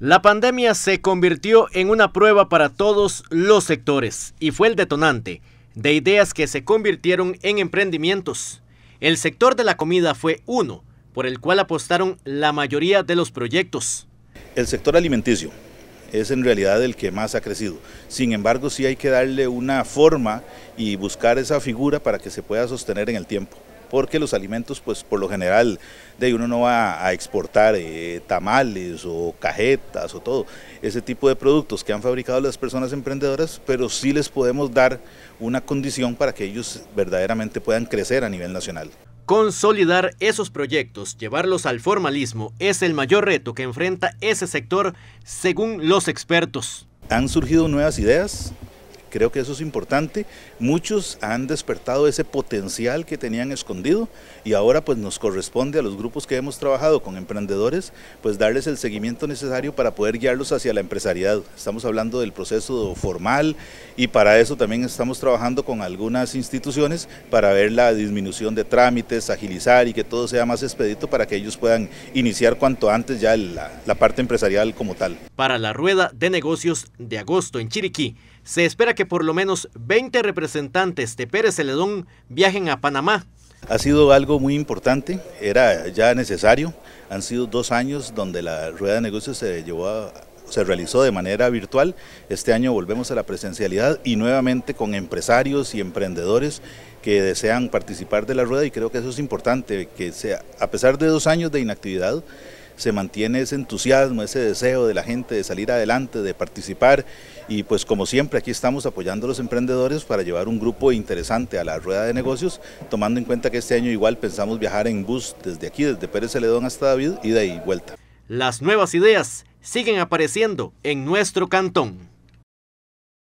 La pandemia se convirtió en una prueba para todos los sectores y fue el detonante de ideas que se convirtieron en emprendimientos. El sector de la comida fue uno por el cual apostaron la mayoría de los proyectos. El sector alimenticio es en realidad el que más ha crecido. Sin embargo, sí hay que darle una forma y buscar esa figura para que se pueda sostener en el tiempo porque los alimentos, pues por lo general, de uno no va a exportar eh, tamales o cajetas o todo, ese tipo de productos que han fabricado las personas emprendedoras, pero sí les podemos dar una condición para que ellos verdaderamente puedan crecer a nivel nacional. Consolidar esos proyectos, llevarlos al formalismo, es el mayor reto que enfrenta ese sector, según los expertos. Han surgido nuevas ideas, Creo que eso es importante. Muchos han despertado ese potencial que tenían escondido y ahora pues nos corresponde a los grupos que hemos trabajado con emprendedores pues darles el seguimiento necesario para poder guiarlos hacia la empresariedad. Estamos hablando del proceso formal y para eso también estamos trabajando con algunas instituciones para ver la disminución de trámites, agilizar y que todo sea más expedito para que ellos puedan iniciar cuanto antes ya la, la parte empresarial como tal. Para la rueda de negocios de agosto en Chiriquí, se espera que por lo menos 20 representantes de Pérez Celedón viajen a Panamá. Ha sido algo muy importante, era ya necesario. Han sido dos años donde la rueda de negocios se llevó se realizó de manera virtual. Este año volvemos a la presencialidad y nuevamente con empresarios y emprendedores que desean participar de la rueda y creo que eso es importante, que sea, a pesar de dos años de inactividad, se mantiene ese entusiasmo, ese deseo de la gente de salir adelante, de participar y pues como siempre aquí estamos apoyando a los emprendedores para llevar un grupo interesante a la rueda de negocios, tomando en cuenta que este año igual pensamos viajar en bus desde aquí, desde Pérez Celedón hasta David, y de ahí vuelta. Las nuevas ideas siguen apareciendo en nuestro cantón.